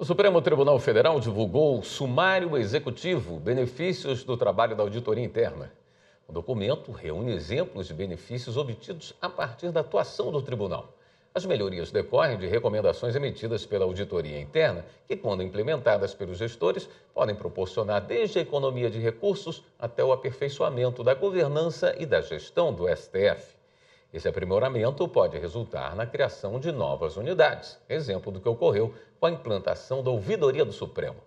O Supremo Tribunal Federal divulgou sumário executivo Benefícios do Trabalho da Auditoria Interna. O documento reúne exemplos de benefícios obtidos a partir da atuação do tribunal. As melhorias decorrem de recomendações emitidas pela auditoria interna, que, quando implementadas pelos gestores, podem proporcionar desde a economia de recursos até o aperfeiçoamento da governança e da gestão do STF. Esse aprimoramento pode resultar na criação de novas unidades, exemplo do que ocorreu com a implantação da Ouvidoria do Supremo.